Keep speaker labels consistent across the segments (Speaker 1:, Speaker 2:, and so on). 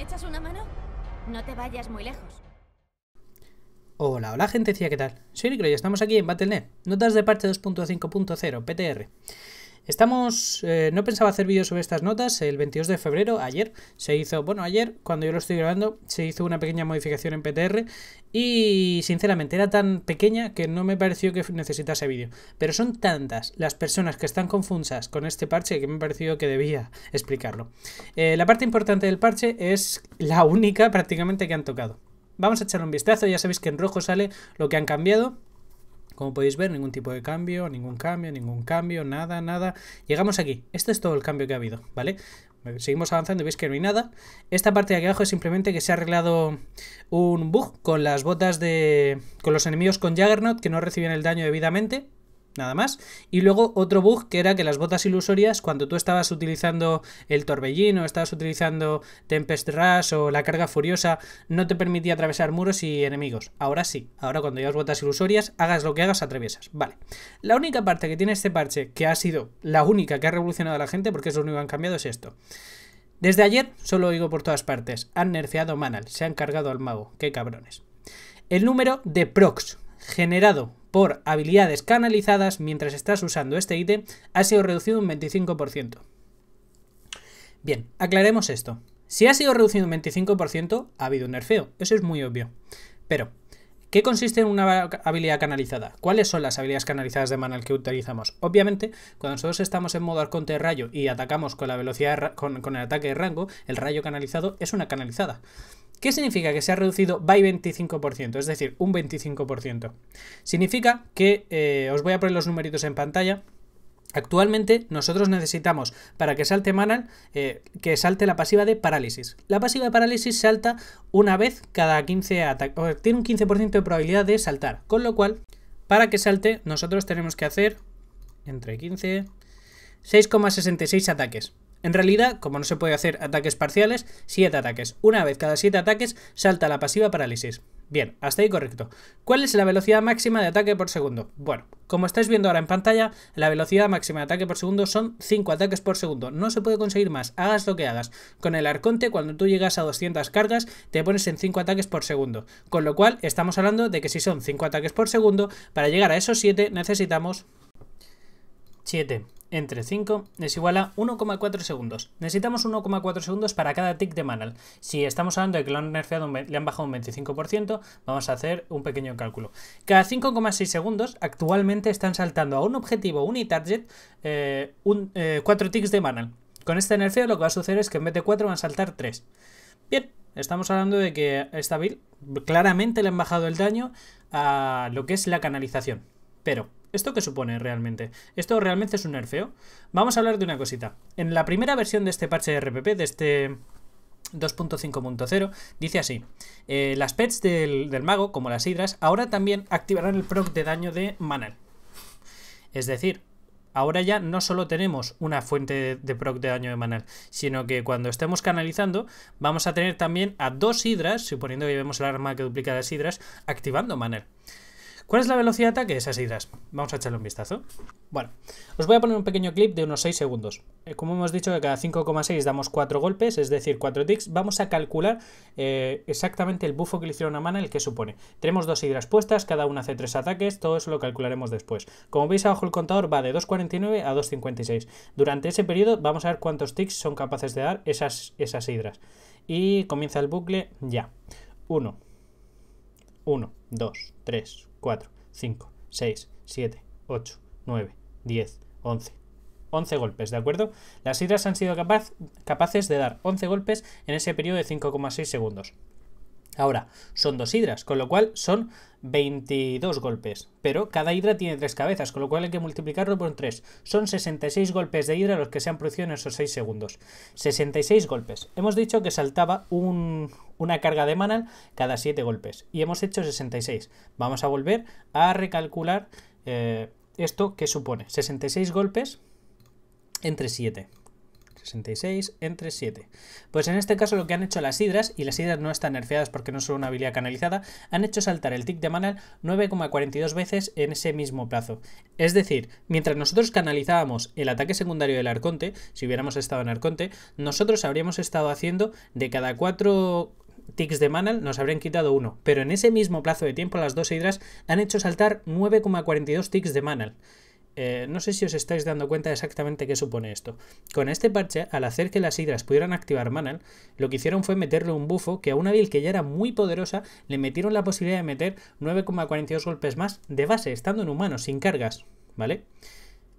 Speaker 1: echas una mano? No te vayas muy lejos. Hola, hola gente, ¿qué tal? Soy Nicro y estamos aquí en Battle.net, notas de parte 2.5.0, PTR. Estamos, eh, no pensaba hacer vídeos sobre estas notas, el 22 de febrero, ayer, se hizo, bueno, ayer, cuando yo lo estoy grabando, se hizo una pequeña modificación en PTR y, sinceramente, era tan pequeña que no me pareció que necesitase vídeo. Pero son tantas las personas que están confusas con este parche que me pareció que debía explicarlo. Eh, la parte importante del parche es la única prácticamente que han tocado. Vamos a echar un vistazo, ya sabéis que en rojo sale lo que han cambiado como podéis ver, ningún tipo de cambio, ningún cambio, ningún cambio, nada, nada. Llegamos aquí. Este es todo el cambio que ha habido, ¿vale? Seguimos avanzando y veis que no hay nada. Esta parte de aquí abajo es simplemente que se ha arreglado un bug con las botas de... con los enemigos con Juggernaut que no reciben el daño debidamente nada más. Y luego otro bug que era que las botas ilusorias, cuando tú estabas utilizando el torbellino, estabas utilizando Tempest Rush o la carga furiosa, no te permitía atravesar muros y enemigos. Ahora sí, ahora cuando llevas botas ilusorias, hagas lo que hagas, atraviesas. Vale. La única parte que tiene este parche, que ha sido la única que ha revolucionado a la gente, porque es lo único que han cambiado, es esto. Desde ayer, solo oigo por todas partes, han nerfeado Manal, se han cargado al mago, qué cabrones. El número de procs, generado por habilidades canalizadas mientras estás usando este ítem ha sido reducido un 25%. Bien, aclaremos esto. Si ha sido reducido un 25%, ha habido un nerfeo, eso es muy obvio. Pero, ¿Qué consiste en una habilidad canalizada? ¿Cuáles son las habilidades canalizadas de manual que utilizamos? Obviamente, cuando nosotros estamos en modo arconte de rayo y atacamos con la velocidad con, con, el ataque de rango, el rayo canalizado es una canalizada. ¿Qué significa que se ha reducido by 25%? Es decir, un 25%. Significa que, eh, os voy a poner los numeritos en pantalla, Actualmente nosotros necesitamos para que salte Manal eh, que salte la pasiva de parálisis. La pasiva de parálisis salta una vez cada 15 ataques, tiene un 15% de probabilidad de saltar, con lo cual para que salte nosotros tenemos que hacer entre 15, 6,66 ataques. En realidad, como no se puede hacer ataques parciales, 7 ataques. Una vez cada 7 ataques, salta la pasiva parálisis. Bien, hasta ahí correcto. ¿Cuál es la velocidad máxima de ataque por segundo? Bueno, como estáis viendo ahora en pantalla, la velocidad máxima de ataque por segundo son 5 ataques por segundo. No se puede conseguir más, hagas lo que hagas. Con el arconte, cuando tú llegas a 200 cargas, te pones en 5 ataques por segundo. Con lo cual, estamos hablando de que si son 5 ataques por segundo, para llegar a esos 7 necesitamos 7 entre 5 es igual a 1,4 segundos. Necesitamos 1,4 segundos para cada tick de Manal. Si estamos hablando de que lo le han bajado un 25%, vamos a hacer un pequeño cálculo. Cada 5,6 segundos actualmente están saltando a un objetivo unitarget eh, un, 4 eh, ticks de Manal. Con esta energía lo que va a suceder es que en vez de 4 van a saltar 3. Bien, estamos hablando de que esta build claramente le han bajado el daño a lo que es la canalización. Pero ¿Esto qué supone realmente? ¿Esto realmente es un nerfeo? Vamos a hablar de una cosita. En la primera versión de este parche de RPP, de este 2.5.0 dice así: eh, Las pets del, mago, como las hidras, ahora también activarán el proc de daño de Manal. Es decir, ahora ya no solo tenemos una fuente de, proc de daño de Manal, sino que cuando estemos canalizando, vamos a tener también a dos hidras, suponiendo que vemos el arma que duplica las hidras, activando Manal. ¿Cuál es la velocidad de ataque? Esas hidras? Vamos a echarle un vistazo. Bueno, os voy a poner un pequeño clip de unos 6 segundos. Eh, como hemos dicho que cada 5,6 damos 4 golpes, es decir, 4 ticks, vamos a calcular eh, exactamente el bufo que le hicieron a Mana, el que supone. Tenemos dos hidras puestas, cada una hace 3 ataques, todo eso lo calcularemos después. Como veis abajo el contador va de 2,49 a 2,56. Durante ese periodo vamos a ver cuántos ticks son capaces de dar esas, esas hidras. Y comienza el bucle ya. 1, 1, 2, 3, 4, 5, 6, 7, 8, 9, 10, 11. 11 golpes, ¿de acuerdo? Las hidras han sido capaces de dar 11 golpes en ese periodo de 5,6 segundos. Ahora, son dos hidras, con lo cual son 22 golpes. Pero cada hidra tiene tres cabezas, con lo cual hay que multiplicarlo por 3. Son 66 golpes de hidra los que se han producido en esos 6 segundos. 66 golpes. Hemos dicho que saltaba una carga de manal cada 7 golpes. Y hemos hecho 66. Vamos a volver a recalcular eh, esto que supone. 66 golpes entre 7. 66 entre 7. Pues en este caso lo que han hecho las hidras, y las hidras no están nerfeadas porque no son una habilidad canalizada, han hecho saltar el tick de manal 9,42 veces en ese mismo plazo. Es decir, mientras nosotros canalizábamos el ataque secundario del arconte, si hubiéramos estado en arconte, nosotros habríamos estado haciendo de cada 4 ticks de manal nos habrían quitado uno, pero en ese mismo plazo de tiempo las dos hidras han hecho saltar 9,42 ticks de manal eh, no sé si os estáis dando cuenta exactamente qué supone esto. Con este parche, al hacer que las hidras pudieran activar Manal, lo que hicieron fue meterle un bufo que a una build que ya era muy poderosa le metieron la posibilidad de meter 9,42 golpes más de base, estando en humanos, sin cargas, ¿vale? vale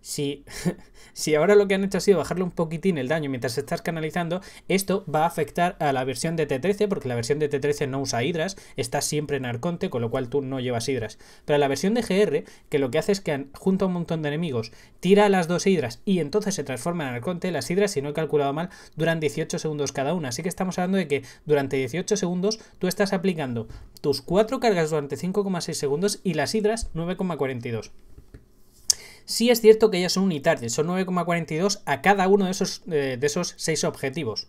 Speaker 1: si, ahora lo que han hecho ha sido bajarle un poquitín el daño mientras estás canalizando, esto va a afectar a la versión de T13, porque la versión de T13 no usa hidras, está siempre en Arconte, con lo cual tú no llevas hidras. Pero la versión de GR, que lo que hace es que junta un montón de enemigos, tira las dos hidras y entonces se transforma en Arconte, las hidras, si no he calculado mal, duran 18 segundos cada una. Así que estamos hablando de que durante 18 segundos tú estás aplicando tus cuatro cargas durante 5,6 segundos y las hidras 9,42. Sí es cierto que ellas son unitarias, son 9,42 a cada uno de esos, eh, de esos 6 objetivos.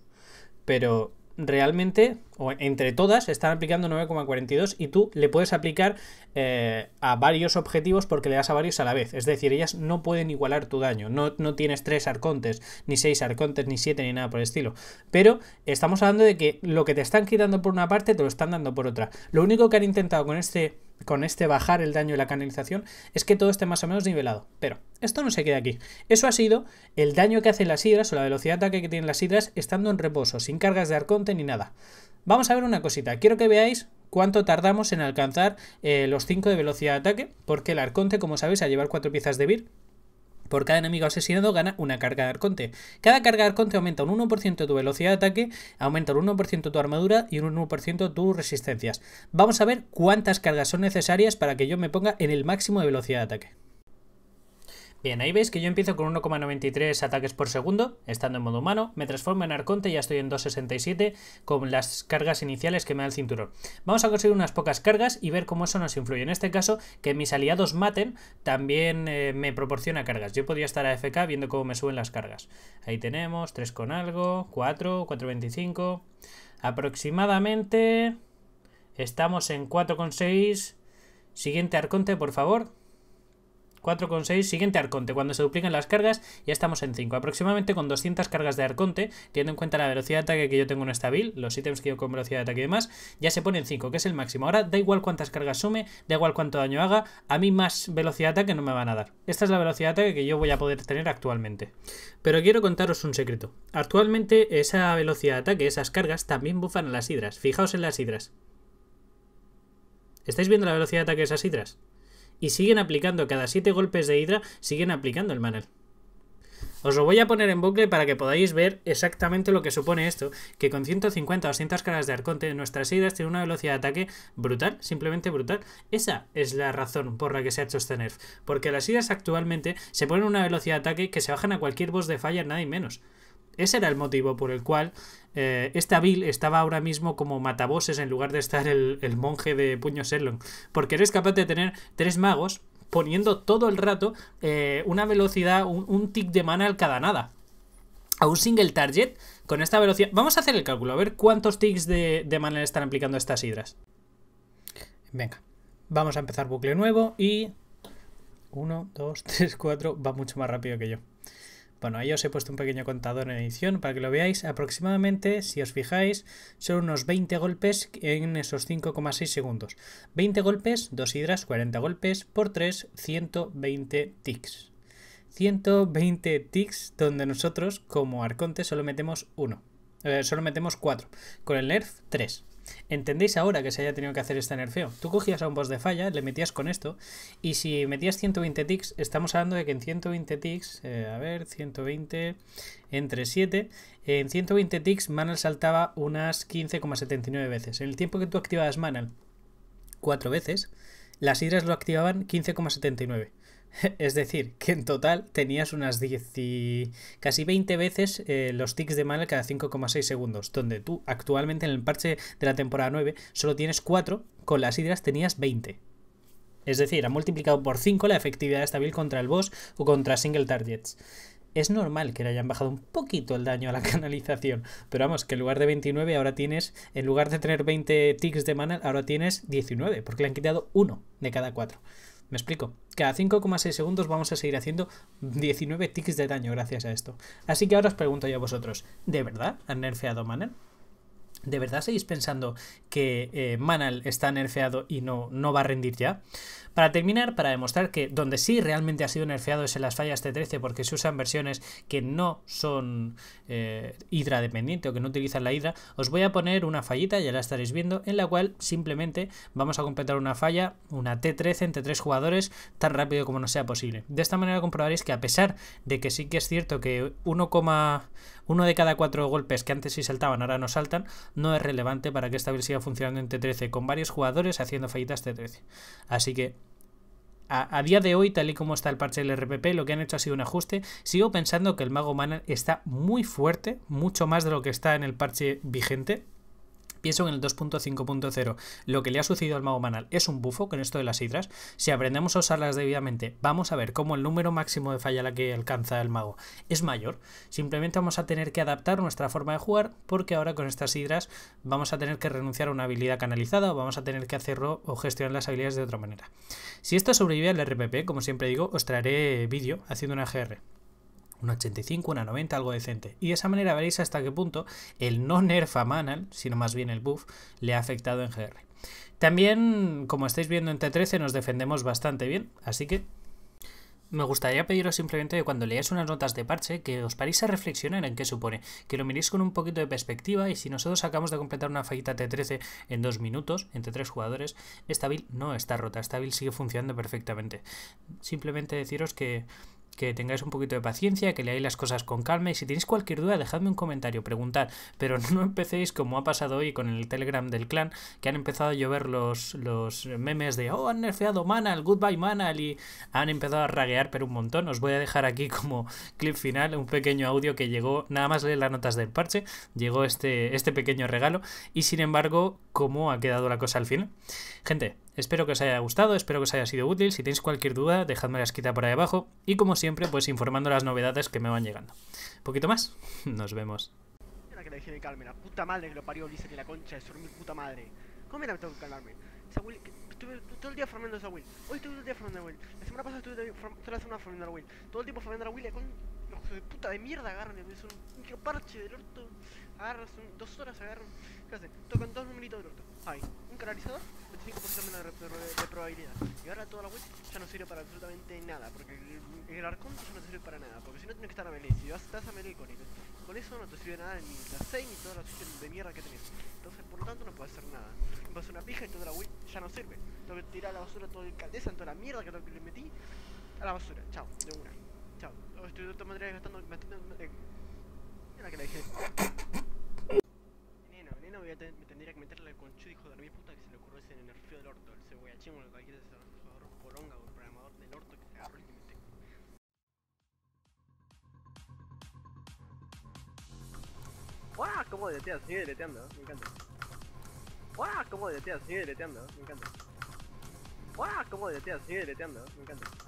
Speaker 1: Pero realmente, o entre todas, están aplicando 9,42 y tú le puedes aplicar eh, a varios objetivos porque le das a varios a la vez. Es decir, ellas no pueden igualar tu daño. No, no tienes 3 arcontes, ni 6 arcontes, ni 7, ni nada por el estilo. Pero estamos hablando de que lo que te están quitando por una parte te lo están dando por otra. Lo único que han intentado con este con este bajar el daño de la canalización es que todo esté más o menos nivelado. Pero esto no se queda aquí. Eso ha sido el daño que hacen las hidras o la velocidad de ataque que tienen las hidras estando en reposo, sin cargas de arconte ni nada. Vamos a ver una cosita. Quiero que veáis cuánto tardamos en alcanzar eh, los 5 de velocidad de ataque, porque el arconte, como sabéis, a llevar 4 piezas de vir, por cada enemigo asesinado gana una carga de arconte. Cada carga de arconte aumenta un 1% tu velocidad de ataque, aumenta un 1% tu armadura y un 1% tus resistencias. Vamos a ver cuántas cargas son necesarias para que yo me ponga en el máximo de velocidad de ataque. Bien, ahí veis que yo empiezo con 1,93 ataques por segundo, estando en modo humano, me transformo en arconte y ya estoy en 2,67 con las cargas iniciales que me da el cinturón. Vamos a conseguir unas pocas cargas y ver cómo eso nos influye. En este caso, que mis aliados maten también eh, me proporciona cargas. Yo podría estar a FK viendo cómo me suben las cargas. Ahí tenemos, 3 con algo, 4, 4,25... Aproximadamente estamos en 4,6. Siguiente arconte, por favor. 4,6. Siguiente arconte. Cuando se duplican las cargas, ya estamos en 5. Aproximadamente con 200 cargas de arconte, teniendo en cuenta la velocidad de ataque que yo tengo en esta build, los ítems que yo con velocidad de ataque y demás, ya se pone en 5, que es el máximo. Ahora da igual cuántas cargas sume, da igual cuánto daño haga, a mí más velocidad de ataque no me van a dar. Esta es la velocidad de ataque que yo voy a poder tener actualmente. Pero quiero contaros un secreto. Actualmente esa velocidad de ataque, esas cargas, también bufan a las hidras. Fijaos en las hidras. ¿Estáis viendo la velocidad de ataque de esas hidras? Y siguen aplicando, cada 7 golpes de hidra, siguen aplicando el manel. Os lo voy a poner en bucle para que podáis ver exactamente lo que supone esto, que con 150 o 200 caras de arconte nuestras hidras tienen una velocidad de ataque brutal, simplemente brutal. Esa es la razón por la que se ha hecho este nerf, porque las hidras actualmente se ponen una velocidad de ataque que se bajan a cualquier boss de falla, nada y menos. Ese era el motivo por el cual eh, esta build estaba ahora mismo como mataboses en lugar de estar el, monje de Puño Serlon. Porque eres capaz de tener tres magos poniendo todo el rato eh, una velocidad, un, tick de mana al cada nada. A un single target con esta velocidad. Vamos a hacer el cálculo, a ver cuántos ticks de, de mana le están aplicando estas hidras. Venga, vamos a empezar bucle nuevo y 1, 2, tres, cuatro... va mucho más rápido que yo. Bueno, ahí os he puesto un pequeño contador en edición para que lo veáis. Aproximadamente, si os fijáis, son unos 20 golpes en esos 5,6 segundos. 20 golpes, 2 hidras, 40 golpes, por 3, 120 ticks. 120 ticks donde nosotros, como arconte, solo metemos uno. Eh, solo metemos 4. Con el nerf, 3. ¿Entendéis ahora que se haya tenido que hacer este nerfeo? Tú cogías a un boss de falla, le metías con esto, y si metías 120 ticks, estamos hablando de que en 120 ticks, eh, a ver, 120 entre 7, en 120 ticks Manal saltaba unas 15,79 veces. En el tiempo que tú activabas Manal 4 veces, las hidras lo activaban 15,79. Es decir, que en total tenías unas 10 casi 20 veces eh, los ticks de mana cada 5,6 segundos, donde tú actualmente en el parche de la temporada 9 solo tienes 4, con las hidras tenías 20. Es decir, ha multiplicado por 5 la efectividad build contra el boss o contra single targets. Es normal que le hayan bajado un poquito el daño a la canalización, pero vamos, que en lugar de 29 ahora tienes, en lugar de tener 20 ticks de mana, ahora tienes 19, porque le han quitado 1 de cada 4. Me explico. Cada 5,6 segundos vamos a seguir haciendo 19 ticks de daño gracias a esto. Así que ahora os pregunto yo a vosotros, ¿de verdad han nerfeado Manner? ¿De verdad seguís pensando que eh, Manal está nerfeado y no, no va a rendir ya? Para terminar, para demostrar que donde sí realmente ha sido nerfeado es en las fallas T13 porque se usan versiones que no son hidra eh, dependiente o que no utilizan la hidra, os voy a poner una fallita, ya la estaréis viendo, en la cual simplemente vamos a completar una falla, una T13 entre tres jugadores, tan rápido como nos sea posible. De esta manera comprobaréis que a pesar de que sí que es cierto que uno de cada cuatro golpes que antes sí saltaban ahora no saltan, no es relevante para que esta build siga funcionando en T13, con varios jugadores haciendo fallitas T13. Así que a, a, día de hoy, tal y como está el parche del RPP, lo que han hecho ha sido un ajuste. Sigo pensando que el mago mana está muy fuerte, mucho más de lo que está en el parche vigente. Pienso en el 2.5.0. Lo que le ha sucedido al mago manal es un bufo con esto de las hidras. Si aprendemos a usarlas debidamente, vamos a ver cómo el número máximo de falla a la que alcanza el mago es mayor. Simplemente vamos a tener que adaptar nuestra forma de jugar porque ahora con estas hidras vamos a tener que renunciar a una habilidad canalizada o vamos a tener que hacerlo o gestionar las habilidades de otra manera. Si esto sobrevive al RPP, como siempre digo, os traeré vídeo haciendo una GR un 85, una 90, algo decente. Y de esa manera veréis hasta qué punto el no nerfa Manal, sino más bien el buff, le ha afectado en GR. También, como estáis viendo en T13, nos defendemos bastante bien, así que me gustaría pediros simplemente que cuando leáis unas notas de parche, que os paréis a reflexionar en qué supone, que lo miréis con un poquito de perspectiva y si nosotros acabamos de completar una fallita T13 en dos minutos, entre tres jugadores, esta build no está rota, esta build sigue funcionando perfectamente. Simplemente deciros que que tengáis un poquito de paciencia, que leáis las cosas con calma y si tenéis cualquier duda dejadme un comentario, preguntad, pero no empecéis como ha pasado hoy con el Telegram del clan, que han empezado a llover los, los memes de, oh, han nerfeado Manal, goodbye Manal y han empezado a raguear pero un montón. Os voy a dejar aquí como clip final un pequeño audio que llegó, nada más leer las notas del parche, llegó este, este pequeño regalo y sin embargo, ¿cómo ha quedado la cosa al final? Gente, Espero que os haya gustado, espero que os haya sido útil. Si tenéis cualquier duda, dejadme la escrita por ahí abajo. Y como siempre, pues informando las novedades que me van llegando. Un poquito más, nos vemos. que le de calme, la puta madre que lo parió ¡Dice que la concha es mi puta madre. ¿Cómo me la tengo que calmarme? estuve todo el día formando esa Will. Hoy estuve todo el día formando a Will. La semana pasada estuve toda la semana formando a Will. Todo el tiempo formando a Will, con los de puta de mierda agarran, es un parche del orto. Agarran, son dos horas agarran. ¿Qué hacen? Tocan dos numeritos del orto. Ahí, un canalizador. 5% menos de, probabilidad. Y ahora toda la Wii ya no sirve para absolutamente nada, porque el, el arcón ya no te sirve para nada, porque si no tienes que estar a melee, si vas, a melee con él, con eso no te sirve nada ni la 6 ni todas las suerte de mierda que tenés. Entonces, por lo tanto, no puedes hacer nada. Vas a una pija y toda la Wii ya no sirve. Tengo que tirar a la basura toda el caldeza, toda la mierda que, que le metí, a la basura. Chao, de una. Chao. estoy otra manera, gastando, eh, cómo deleteas, sigue deleteando, me encanta. ¡Wow! cómo deleteas, sigue deleteando, me encanta. ¡Wow! cómo deleteas, sigue deleteando, me encanta.